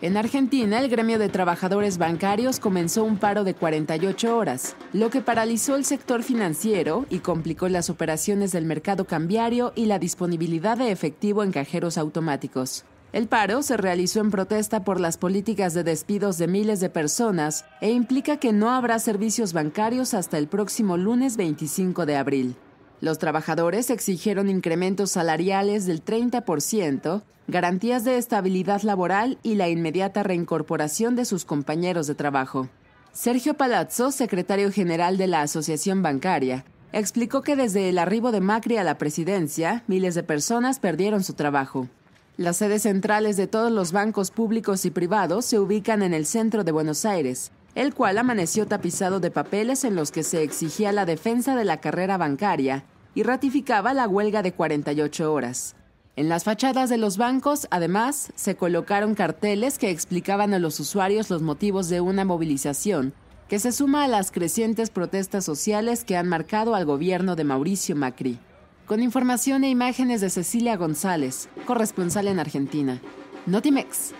En Argentina, el gremio de trabajadores bancarios comenzó un paro de 48 horas, lo que paralizó el sector financiero y complicó las operaciones del mercado cambiario y la disponibilidad de efectivo en cajeros automáticos. El paro se realizó en protesta por las políticas de despidos de miles de personas e implica que no habrá servicios bancarios hasta el próximo lunes 25 de abril. Los trabajadores exigieron incrementos salariales del 30%, garantías de estabilidad laboral y la inmediata reincorporación de sus compañeros de trabajo. Sergio Palazzo, secretario general de la Asociación Bancaria, explicó que desde el arribo de Macri a la presidencia, miles de personas perdieron su trabajo. Las sedes centrales de todos los bancos públicos y privados se ubican en el centro de Buenos Aires, el cual amaneció tapizado de papeles en los que se exigía la defensa de la carrera bancaria y ratificaba la huelga de 48 horas. En las fachadas de los bancos, además, se colocaron carteles que explicaban a los usuarios los motivos de una movilización, que se suma a las crecientes protestas sociales que han marcado al gobierno de Mauricio Macri. Con información e imágenes de Cecilia González, corresponsal en Argentina. Notimex.